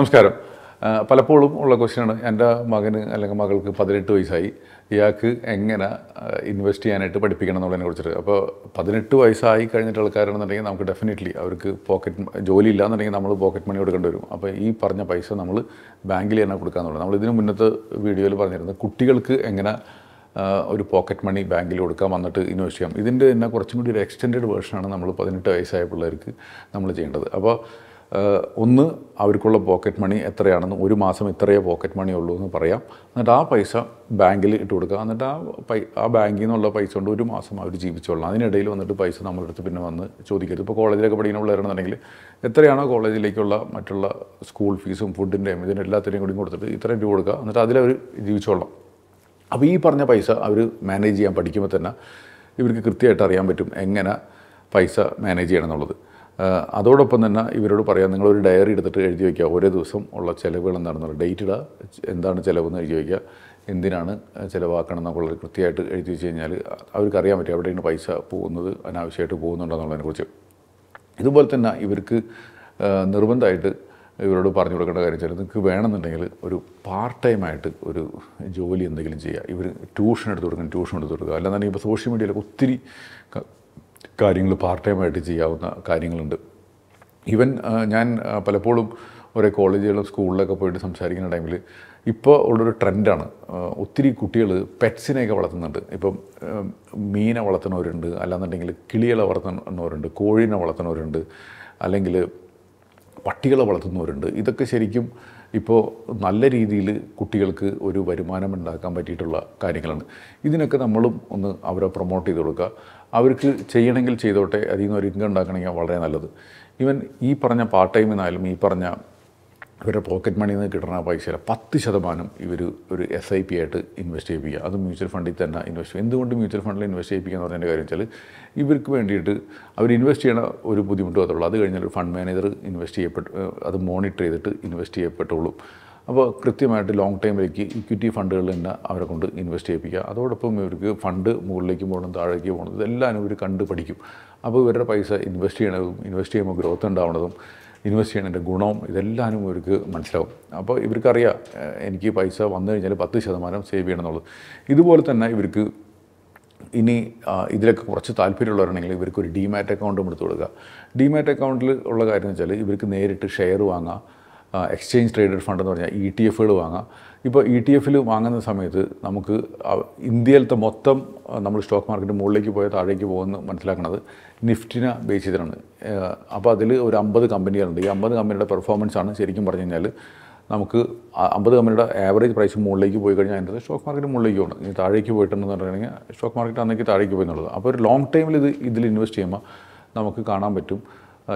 നമസ്കാരം പലപ്പോഴും ഉള്ള ക്വസ്റ്റ്യനാണ് എൻ്റെ മകന് അല്ലെങ്കിൽ മകൾക്ക് പതിനെട്ട് വയസ്സായി ഇയാൾക്ക് എങ്ങനെ ഇൻവെസ്റ്റ് ചെയ്യാനായിട്ട് പഠിപ്പിക്കണം എന്നുള്ളതിനെ കുറിച്ചിട്ട് അപ്പോൾ പതിനെട്ട് വയസ്സായി കഴിഞ്ഞിട്ട് ആൾക്കാരാണെന്നുണ്ടെങ്കിൽ നമുക്ക് ഡെഫിനറ്റ്ലി അവർക്ക് പോക്കറ്റ് ജോലി ഇല്ല എന്നുണ്ടെങ്കിൽ നമ്മൾ പോക്കറ്റ് മണി കൊടുക്കേണ്ടി വരും അപ്പോൾ ഈ പറഞ്ഞ പൈസ നമ്മൾ ബാങ്കിൽ തന്നെ കൊടുക്കാന്നുള്ളത് നമ്മൾ ഇതിനു മുന്നത്തെ വീഡിയോയിൽ പറഞ്ഞിരുന്നത് കുട്ടികൾക്ക് എങ്ങനെ ഒരു പോക്കറ്റ് മണി ബാങ്കിൽ കൊടുക്കാൻ വന്നിട്ട് ഇൻവെസ്റ്റ് ചെയ്യാം ഇതിൻ്റെ തന്നെ കുറച്ചും കൂടി ഒരു എക്സ്റ്റെൻഡ് വേർഷനാണ് നമ്മൾ പതിനെട്ട് വയസ്സായ പിള്ളേർക്ക് നമ്മൾ ചെയ്യേണ്ടത് അപ്പോൾ ഒന്ന് അവർക്കുള്ള പോക്കറ്റ് മണി എത്രയാണെന്ന് ഒരു മാസം ഇത്രയേ പോക്കറ്റ് മണി ഉള്ളൂ എന്ന് പറയാം എന്നിട്ട് ആ പൈസ ബാങ്കിൽ ഇട്ട് കൊടുക്കുക എന്നിട്ട് ആ പൈ ആ ബാങ്കിൽ നിന്നുള്ള പൈസ കൊണ്ട് ഒരു മാസം അവർ ജീവിച്ചോളാം അതിനിടയിൽ വന്നിട്ട് പൈസ അടുത്ത് പിന്നെ വന്ന് ചോദിക്കരുത് ഇപ്പോൾ കോളേജിലൊക്കെ പഠിക്കുന്ന പിള്ളേരാണെന്നുണ്ടെങ്കിൽ എത്രയാണോ കോളേജിലേക്കുള്ള മറ്റുള്ള സ്കൂൾ ഫീസും ഫുഡിൻ്റെയും ഇതിൻ്റെ എല്ലാത്തിനെയും കൂടി കൊടുത്തിട്ട് ഇത്രയും രൂപ കൊടുക്കുക എന്നിട്ട് അതിലവർ ജീവിച്ചോളാം അപ്പോൾ ഈ പറഞ്ഞ പൈസ അവർ മാനേജ് ചെയ്യാൻ പഠിക്കുമ്പോൾ തന്നെ ഇവർക്ക് കൃത്യമായിട്ട് അറിയാൻ പറ്റും എങ്ങനെ പൈസ മാനേജ് ചെയ്യണം എന്നുള്ളത് അതോടൊപ്പം തന്നെ ഇവരോട് പറയാം നിങ്ങളൊരു ഡയറി എടുത്തിട്ട് എഴുതി വയ്ക്കുക ഓരോ ദിവസം ഉള്ള ചിലവുകൾ പറയുക ഡേറ്റ് ഇടുക എന്താണ് ചിലവെന്ന് എഴുതി വയ്ക്കുക എന്തിനാണ് ചിലവാക്കണം എന്നുള്ളത് കൃത്യമായിട്ട് എഴുതി വെച്ച് കഴിഞ്ഞാൽ അവർക്ക് അറിയാൻ പറ്റും എവിടെയാണ് പൈസ പോകുന്നത് അനാവശ്യമായിട്ട് പോകുന്നുണ്ടെന്നുള്ളതിനെക്കുറിച്ച് ഇതുപോലെ തന്നെ ഇവർക്ക് നിർബന്ധമായിട്ട് ഇവരോട് പറഞ്ഞു കൊടുക്കേണ്ട കാര്യം വെച്ചാൽ നിങ്ങൾക്ക് വേണമെന്നുണ്ടെങ്കിൽ ഒരു പാർട്ട് ടൈമായിട്ട് ഒരു ജോലി എന്തെങ്കിലും ചെയ്യുക ഇവർ ട്യൂഷൻ എടുത്ത് കൊടുക്കണം ട്യൂഷൻ എടുത്ത് കൊടുക്കുക അല്ലാന്നുണ്ടെങ്കിൽ ഇപ്പോൾ സോഷ്യൽ മീഡിയയിലൊക്കെ ഒത്തിരി കാര്യങ്ങൾ പാർട്ട് ടൈമായിട്ട് ചെയ്യാവുന്ന കാര്യങ്ങളുണ്ട് ഈവൻ ഞാൻ പലപ്പോഴും ഓരോ കോളേജുകളും സ്കൂളിലൊക്കെ പോയിട്ട് സംസാരിക്കുന്ന ടൈമിൽ ഇപ്പോൾ ഉള്ളൊരു ട്രെൻഡാണ് ഒത്തിരി കുട്ടികൾ പെറ്റ്സിനെയൊക്കെ വളർത്തുന്നുണ്ട് ഇപ്പം മീനെ വളർത്തുന്നവരുണ്ട് അല്ലാന്നുണ്ടെങ്കിൽ കിളികളെ വളർത്തുന്നവരുണ്ട് കോഴിനെ വളർത്തുന്നവരുണ്ട് അല്ലെങ്കിൽ പട്ടികളെ വളർത്തുന്നവരുണ്ട് ഇതൊക്കെ ശരിക്കും ഇപ്പോൾ നല്ല രീതിയിൽ കുട്ടികൾക്ക് ഒരു വരുമാനം ഉണ്ടാക്കാൻ പറ്റിയിട്ടുള്ള കാര്യങ്ങളാണ് ഇതിനൊക്കെ നമ്മളും ഒന്ന് അവരെ പ്രൊമോട്ട് ചെയ്ത് കൊടുക്കുക അവർക്ക് ചെയ്യണമെങ്കിൽ ചെയ്തോട്ടെ അതിൽ നിന്ന് ഒരു ഇൻകം ഉണ്ടാക്കണമെങ്കിൽ വളരെ നല്ലത് ഈവൻ ഈ പറഞ്ഞ പാർട്ട് ടൈമിൽ നിന്നായാലും ഈ പറഞ്ഞ ഇവരുടെ പോക്കറ്റ് മണിയിൽ നിന്ന് കിട്ടുന്ന പൈസയിൽ പത്ത് ശതമാനം ഇവർ ഒരു എസ് ഐ പി ആയിട്ട് ഇൻവെസ്റ്റ് ചെയ്യിപ്പിക്കുക അത് മ്യൂച്വൽ ഫണ്ടിൽ തന്നെ ഇൻവെസ്റ്റ് ചെയ്യും എന്തുകൊണ്ട് മ്യൂച്വൽ ഫണ്ടിൽ ഇൻവെസ്റ്റ് ചെയ്യിപ്പിക്കുക എന്ന് പറഞ്ഞതിൻ്റെ കാര്യം വെച്ചാൽ ഇവർക്ക് വേണ്ടിയിട്ട് അവർ ഇൻവെസ്റ്റ് ചെയ്യണ ഒരു ബുദ്ധിമുട്ടും അതുള്ളൂ അത് കഴിഞ്ഞാൽ ഫണ്ട് മാനേജർ ഇൻവെസ്റ്റ് ചെയ്യപ്പെട്ട് അത് മോണിറ്റർ ചെയ്തിട്ട് ഇൻവെസ്റ്റ് ചെയ്യപ്പെട്ടുള്ളൂ അപ്പോൾ കൃത്യമായിട്ട് ലോങ് ടൈമിലേക്ക് ഇക്വിറ്റി ഫണ്ടുകൾ തന്നെ അവരെ കൊണ്ട് ഇൻവെസ്റ്റ് ചെയ്യിപ്പിക്കുക അതോടൊപ്പം ഇവർക്ക് ഫണ്ട് മുകളിലേക്ക് പോകണം താഴേക്ക് പോകണം ഇതെല്ലാം ഇവർ കണ്ട് പഠിക്കും അപ്പോൾ ഇവരുടെ പൈസ ഇൻവെസ്റ്റ് ചെയ്യണതും ഇൻവെസ്റ്റ് ചെയ്യുമ്പോൾ ഗ്രോത്ത് ഉണ്ടാവണതും ഇൻവെസ്റ്റ് ചെയ്യണതിൻ്റെ ഗുണവും ഇതെല്ലാനും ഇവർക്ക് മനസ്സിലാവും അപ്പോൾ ഇവർക്കറിയാം എനിക്ക് പൈസ വന്നു കഴിഞ്ഞാൽ പത്ത് ശതമാനം സേവ് ചെയ്യണം എന്നുള്ളത് ഇതുപോലെ തന്നെ ഇവർക്ക് ഇനി ഇതിലൊക്കെ കുറച്ച് താല്പര്യമുള്ളവരാണെങ്കിൽ ഇവർക്കൊരു ഡിമാറ്റ് അക്കൗണ്ടും എടുത്തു കൊടുക്കുക ഡിമാറ്റ് അക്കൗണ്ടിൽ ഉള്ള കാര്യം എന്ന് വെച്ചാൽ ഇവർക്ക് നേരിട്ട് ഷെയർ വാങ്ങാം എക്സ്ചേഞ്ച് ട്രേഡഡ് ഫണ്ട് എന്ന് പറഞ്ഞാൽ ഇ ടി എഫുകൾ വാങ്ങാം ഇപ്പോൾ ഇ e ടി എഫിൽ വാങ്ങുന്ന സമയത്ത് നമുക്ക് ഇന്ത്യയിലത്തെ മൊത്തം നമ്മൾ സ്റ്റോക്ക് മാർക്കറ്റ് മുകളിലേക്ക് പോയാൽ താഴേക്ക് പോകുമെന്ന് മനസ്സിലാക്കുന്നത് നിഫ്റ്റിനെ ബേസ് ചെയ്തിട്ടാണ് അപ്പോൾ അതിൽ ഒരു അമ്പത് കമ്പനികളുണ്ട് ഈ അമ്പത് കമ്പനിയുടെ പെർഫോമൻസ് ആണ് ശരിക്കും പറഞ്ഞു കഴിഞ്ഞാൽ നമുക്ക് അമ്പത് കമ്പനിയുടെ ആവറേജ് പ്രൈസ് മുകളിലേക്ക് പോയി കഴിഞ്ഞാൽ അതിൻ്റെ സ്റ്റോക്ക് മാർക്കറ്റ് മുകളിലേക്ക് പോകണം ഇനി താഴേക്ക് പോയിട്ടുണ്ടെന്ന് കഴിഞ്ഞാൽ സ്റ്റോക്ക് മാർക്കറ്റ് അന്നേക്ക് താഴേക്ക് പോയി എന്നുള്ളത് അപ്പോൾ ഒരു ലോങ് ടൈമിൽ ഇത് ഇതിൽ ഇൻവെസ്റ്റ് ചെയ്യുമ്പോൾ നമുക്ക് കാണാൻ പറ്റും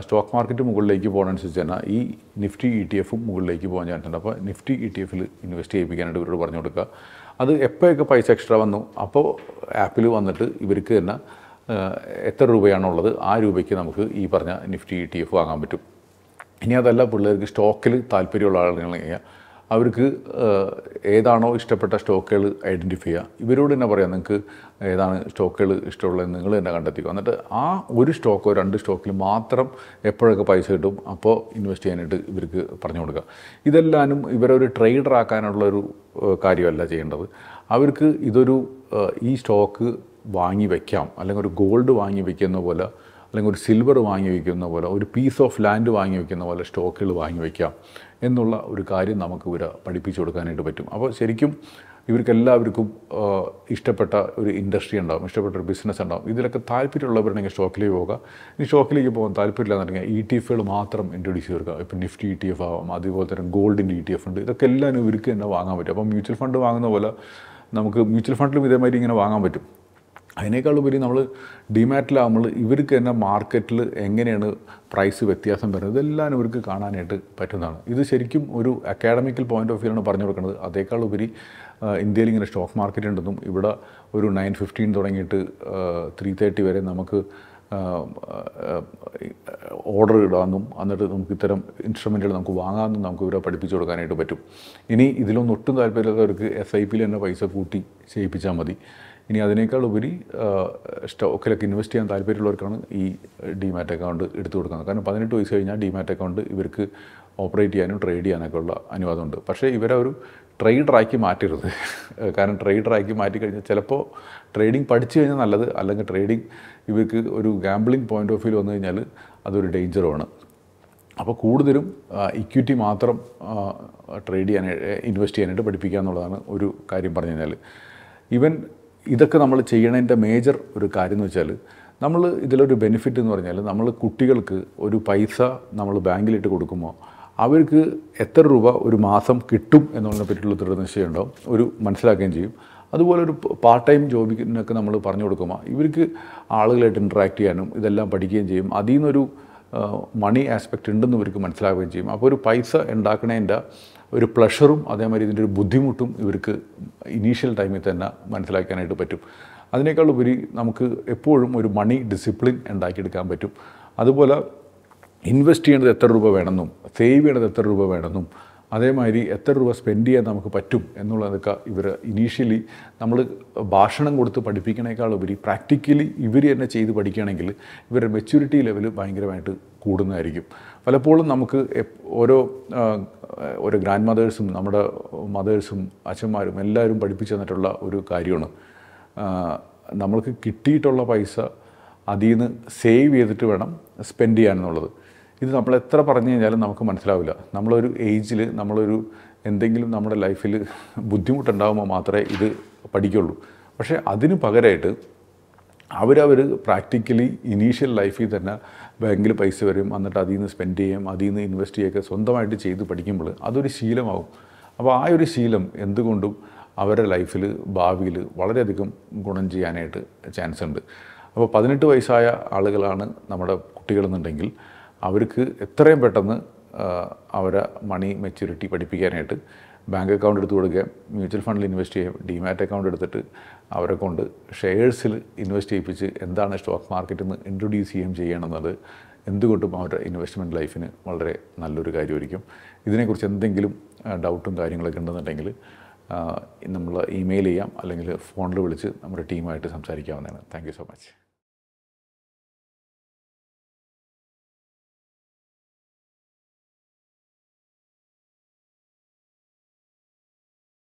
സ്റ്റോക്ക് മാർക്കറ്റ് മുകളിലേക്ക് പോകുന്നതനുസരിച്ച് തന്നെ ഈ നിഫ്റ്റി ഇ ടി എഫും മുകളിലേക്ക് പോകാൻ ചാൻസ് ഉണ്ട് അപ്പോൾ നിഫ്റ്റി ഇ ടി എഫിൽ ഇൻവെസ്റ്റ് ചെയ്യിപ്പിക്കാനായിട്ട് ഇവരോട് പറഞ്ഞു കൊടുക്കുക അത് എപ്പോഴൊക്കെ പൈസ എക്സ്ട്രാ വന്നു അപ്പോൾ ആപ്പിൽ വന്നിട്ട് ഇവർക്ക് തന്നെ എത്ര രൂപയാണുള്ളത് ആ രൂപയ്ക്ക് നമുക്ക് ഈ പറഞ്ഞ നിഫ്റ്റി ഇ ടി എഫ് വാങ്ങാൻ പറ്റും ഇനി അതല്ല പിള്ളേർക്ക് സ്റ്റോക്കിൽ താല്പര്യമുള്ള ആളുകൾ അവർക്ക് ഏതാണോ ഇഷ്ടപ്പെട്ട സ്റ്റോക്കുകൾ ഐഡൻറ്റിഫൈ ചെയ്യുക ഇവരോട് തന്നെ പറയാം നിങ്ങൾക്ക് ഏതാണ് സ്റ്റോക്കുകൾ ഇഷ്ടമുള്ളത് നിങ്ങൾ തന്നെ കണ്ടെത്തിക്കുക എന്നിട്ട് ആ ഒരു സ്റ്റോക്കോ രണ്ട് സ്റ്റോക്കിൽ മാത്രം എപ്പോഴൊക്കെ പൈസ കിട്ടും അപ്പോൾ ഇൻവെസ്റ്റ് ചെയ്യാനായിട്ട് ഇവർക്ക് പറഞ്ഞു കൊടുക്കുക ഇതെല്ലാനും ഇവരൊരു ട്രേഡർ ആക്കാനുള്ളൊരു കാര്യമല്ല ചെയ്യേണ്ടത് അവർക്ക് ഇതൊരു ഈ സ്റ്റോക്ക് വാങ്ങി വയ്ക്കാം അല്ലെങ്കിൽ ഒരു ഗോൾഡ് വാങ്ങി വയ്ക്കുന്ന പോലെ അല്ലെങ്കിൽ ഒരു സിൽവർ വാങ്ങി വയ്ക്കുന്ന പോലെ ഒരു പീസ് ഓഫ് ലാൻഡ് വാങ്ങി വയ്ക്കുന്ന പോലെ സ്റ്റോക്കുകൾ വാങ്ങി വയ്ക്കാം എന്നുള്ള ഒരു കാര്യം നമുക്ക് ഇവരെ പഠിപ്പിച്ചു കൊടുക്കാനായിട്ട് പറ്റും അപ്പോൾ ശരിക്കും ഇവർക്കെല്ലാവർക്കും ഇഷ്ടപ്പെട്ട ഒരു ഇൻഡസ്ട്രി ഉണ്ടാവും ഇഷ്ടപ്പെട്ട ഒരു ബിസിനസ് ഉണ്ടാവും ഇതിലൊക്കെ താല്പര്യമുള്ളവരുണ്ടെങ്കിൽ സ്റ്റോക്കിലേക്ക് പോകാം ഇനി സ്റ്റോക്കിലേക്ക് പോകാൻ താല്പര്യമില്ലാന്നുണ്ടെങ്കിൽ ഇ e ടി എഫുകൾ മാത്രം ഇൻട്രൊഡ്യൂസ് ചെയ്തെടുക്കുക ഇപ്പം നിഫ്റ്റി ഇ ടി എഫ് ആവാം അതുപോലെ തന്നെ ഗോൾഡിൻ്റെ ഇ ടി എഫ് ഉണ്ട് ഇതൊക്കെ എല്ലാം ഇവർക്ക് തന്നെ വാങ്ങാൻ പറ്റും അപ്പോൾ മ്യൂച്വൽ ഫണ്ട് വാങ്ങുന്ന പോലെ നമുക്ക് മ്യൂച്വൽ ഫണ്ടിലും ഇതേമാതിരി ഇങ്ങനെ വാങ്ങാൻ പറ്റും അതിനേക്കാളുപരി നമ്മൾ ഡിമാറ്റിലാകുമ്പോൾ ഇവർക്ക് തന്നെ മാർക്കറ്റിൽ എങ്ങനെയാണ് പ്രൈസ് വ്യത്യാസം വരുന്നത് ഇതെല്ലാം ഇവർക്ക് കാണാനായിട്ട് പറ്റുന്നതാണ് ഇത് ശരിക്കും ഒരു അക്കാഡമിക്കൽ പോയിന്റ് ഓഫ് വ്യൂ ആണ് പറഞ്ഞു കൊടുക്കുന്നത് അതേക്കാളുപരി ഇന്ത്യയിൽ ഇങ്ങനെ സ്റ്റോക്ക് മാർക്കറ്റ് ഉണ്ടെന്നും ഇവിടെ ഒരു നയൻ ഫിഫ്റ്റീൻ തുടങ്ങിയിട്ട് ത്രീ തേർട്ടി വരെ നമുക്ക് ഓർഡർ ഇടാമെന്നും എന്നിട്ട് നമുക്ക് ഇത്തരം ഇൻസ്ട്രുമെൻറ്റുകൾ നമുക്ക് വാങ്ങാമെന്നും നമുക്ക് ഇവരെ പഠിപ്പിച്ചു കൊടുക്കാനായിട്ട് പറ്റും ഇനി ഇതിലൊന്നും ഒട്ടും താല്പര്യമില്ലാത്തവർക്ക് എസ് ഐ പിയിൽ തന്നെ പൈസ കൂട്ടി ചെയ്യിപ്പിച്ചാൽ മതി ഇനി അതിനേക്കാൾ ഉപരി സ്റ്റോക്കിലൊക്കെ ഇൻവെസ്റ്റ് ചെയ്യാൻ താല്പര്യമുള്ളവർക്കാണ് ഈ ഡിമാറ്റ് അക്കൗണ്ട് എടുത്തു കൊടുക്കുന്നത് കാരണം പതിനെട്ട് വയസ്സ് കഴിഞ്ഞാൽ ഡിമാറ്റ് അക്കൗണ്ട് ഇവർക്ക് ഓപ്പറേറ്റ് ചെയ്യാനും ട്രേഡ് ചെയ്യാനൊക്കെ ഉള്ള അനുവാദമുണ്ട് പക്ഷേ ഇവരൊരു ഒരു ട്രേഡറാക്കി മാറ്റരുത് കാരണം ട്രേഡറാക്കി മാറ്റി കഴിഞ്ഞാൽ ചിലപ്പോൾ ട്രേഡിംഗ് പഠിച്ചു കഴിഞ്ഞാൽ നല്ലത് അല്ലെങ്കിൽ ട്രേഡിംഗ് ഇവർക്ക് ഒരു ഗാംബ്ലിംഗ് പോയിൻ്റ് ഓഫ് വ്യൂ വന്നു കഴിഞ്ഞാൽ അതൊരു ഡേഞ്ചറുമാണ് അപ്പോൾ കൂടുതലും ഇക്വിറ്റി മാത്രം ട്രേഡ് ചെയ്യാനായിട്ട് ഇൻവെസ്റ്റ് ചെയ്യാനായിട്ട് പഠിപ്പിക്കുക എന്നുള്ളതാണ് ഒരു കാര്യം പറഞ്ഞു കഴിഞ്ഞാൽ ഈവൻ ഇതൊക്കെ നമ്മൾ ചെയ്യണതിൻ്റെ മേജർ ഒരു കാര്യം എന്ന് വെച്ചാൽ നമ്മൾ ഇതിലൊരു ബെനിഫിറ്റ് എന്ന് പറഞ്ഞാൽ നമ്മൾ കുട്ടികൾക്ക് ഒരു പൈസ നമ്മൾ ബാങ്കിലിട്ട് കൊടുക്കുമ്പോൾ അവർക്ക് എത്ര രൂപ ഒരു മാസം കിട്ടും എന്നുള്ളതിനെ പറ്റിയുള്ള ദൃഢനിശ്ചയം ഉണ്ടാവും ഒരു മനസ്സിലാക്കുകയും ചെയ്യും അതുപോലെ ഒരു പാർട്ട് ടൈം ജോബിനൊക്കെ നമ്മൾ പറഞ്ഞു കൊടുക്കുമ്പോൾ ഇവർക്ക് ആളുകളായിട്ട് ഇൻട്രാക്ട് ചെയ്യാനും ഇതെല്ലാം പഠിക്കുകയും ചെയ്യും അതിൽ നിന്നൊരു മണി ആസ്പെക്റ്റ് ഉണ്ടെന്ന് ഇവർക്ക് മനസ്സിലാവുകയും ചെയ്യും അപ്പോൾ ഒരു പൈസ ഉണ്ടാക്കുന്നതിൻ്റെ ഒരു പ്ലഷറും അതേമാതിരി ഇതിൻ്റെ ഒരു ബുദ്ധിമുട്ടും ഇവർക്ക് ഇനീഷ്യൽ ടൈമിൽ തന്നെ മനസ്സിലാക്കാനായിട്ട് പറ്റും അതിനേക്കാൾ ഉപരി നമുക്ക് എപ്പോഴും ഒരു മണി ഡിസിപ്ലിൻ ഉണ്ടാക്കിയെടുക്കാൻ പറ്റും അതുപോലെ ഇൻവെസ്റ്റ് ചെയ്യേണ്ടത് എത്ര രൂപ വേണമെന്നും സേവ് ചെയ്യേണ്ടത് എത്ര രൂപ വേണമെന്നും അതേമാതിരി എത്ര രൂപ സ്പെൻഡ് ചെയ്യാൻ നമുക്ക് പറ്റും എന്നുള്ളതൊക്കെ ഇവർ ഇനീഷ്യലി നമ്മൾ ഭാഷണം കൊടുത്ത് പഠിപ്പിക്കണേക്കാൾ ഉപരി പ്രാക്ടിക്കലി ഇവർ തന്നെ ചെയ്ത് പഠിക്കുകയാണെങ്കിൽ ഇവരുടെ മെച്യൂരിറ്റി ലെവൽ ഭയങ്കരമായിട്ട് കൂടുന്നതായിരിക്കും പലപ്പോഴും നമുക്ക് ഓരോ ഓരോ ഗ്രാൻഡ് മദേഴ്സും നമ്മുടെ മദേഴ്സും അച്ഛന്മാരും എല്ലാവരും പഠിപ്പിച്ചു തന്നിട്ടുള്ള ഒരു കാര്യമാണ് നമ്മൾക്ക് കിട്ടിയിട്ടുള്ള പൈസ അതിൽ നിന്ന് സേവ് ചെയ്തിട്ട് വേണം സ്പെൻഡ് എന്നുള്ളത് ഇത് നമ്മൾ എത്ര പറഞ്ഞു കഴിഞ്ഞാലും നമുക്ക് മനസ്സിലാവില്ല നമ്മളൊരു ഏജിൽ നമ്മളൊരു എന്തെങ്കിലും നമ്മുടെ ലൈഫിൽ ബുദ്ധിമുട്ടുണ്ടാകുമ്പോൾ മാത്രമേ ഇത് പഠിക്കുള്ളൂ പക്ഷേ അതിന് പകരമായിട്ട് അവരവർ പ്രാക്ടിക്കലി ഇനീഷ്യൽ ലൈഫിൽ തന്നെ ബാങ്കിൽ പൈസ വരും എന്നിട്ട് അതിൽ നിന്ന് സ്പെൻഡ് ചെയ്യും അതിൽ നിന്ന് ഇൻവെസ്റ്റ് ചെയ്യുകയൊക്കെ സ്വന്തമായിട്ട് ചെയ്ത് പഠിക്കുമ്പോൾ അതൊരു ശീലമാവും അപ്പോൾ ആ ഒരു ശീലം എന്തുകൊണ്ടും അവരുടെ ലൈഫിൽ ഭാവിയിൽ വളരെയധികം ഗുണം ചെയ്യാനായിട്ട് ചാൻസ് ഉണ്ട് അപ്പോൾ പതിനെട്ട് വയസ്സായ ആളുകളാണ് നമ്മുടെ കുട്ടികളെന്നുണ്ടെങ്കിൽ അവർക്ക് എത്രയും പെട്ടെന്ന് അവരെ മണി മെച്യൂരിറ്റി പഠിപ്പിക്കാനായിട്ട് ബാങ്ക് അക്കൗണ്ട് എടുത്ത് കൊടുക്കുകയും മ്യൂച്വൽ ഫണ്ടിൽ ഇൻവെസ്റ്റ് ചെയ്യുകയും ഡിമാറ്റ് അക്കൗണ്ട് എടുത്തിട്ട് അവരെ കൊണ്ട് ഷെയർസിൽ ഇൻവെസ്റ്റ് ചെയ്യിപ്പിച്ച് എന്താണ് സ്റ്റോക്ക് മാർക്കറ്റിൽ നിന്ന് ഇൻട്രൊഡ്യൂസ് ചെയ്യുകയും ചെയ്യണമെന്നത് എന്തുകൊണ്ടും അവരുടെ ഇൻവെസ്റ്റ്മെൻറ്റ് ലൈഫിന് വളരെ നല്ലൊരു കാര്യമായിരിക്കും ഇതിനെക്കുറിച്ച് എന്തെങ്കിലും ഡൗട്ടും കാര്യങ്ങളൊക്കെ ഉണ്ടെന്നുണ്ടെങ്കിൽ നമ്മൾ ഇമെയിൽ ചെയ്യാം അല്ലെങ്കിൽ ഫോണിൽ വിളിച്ച് നമ്മുടെ ടീമായിട്ട് സംസാരിക്കാവുന്നതാണ് താങ്ക് സോ മച്ച്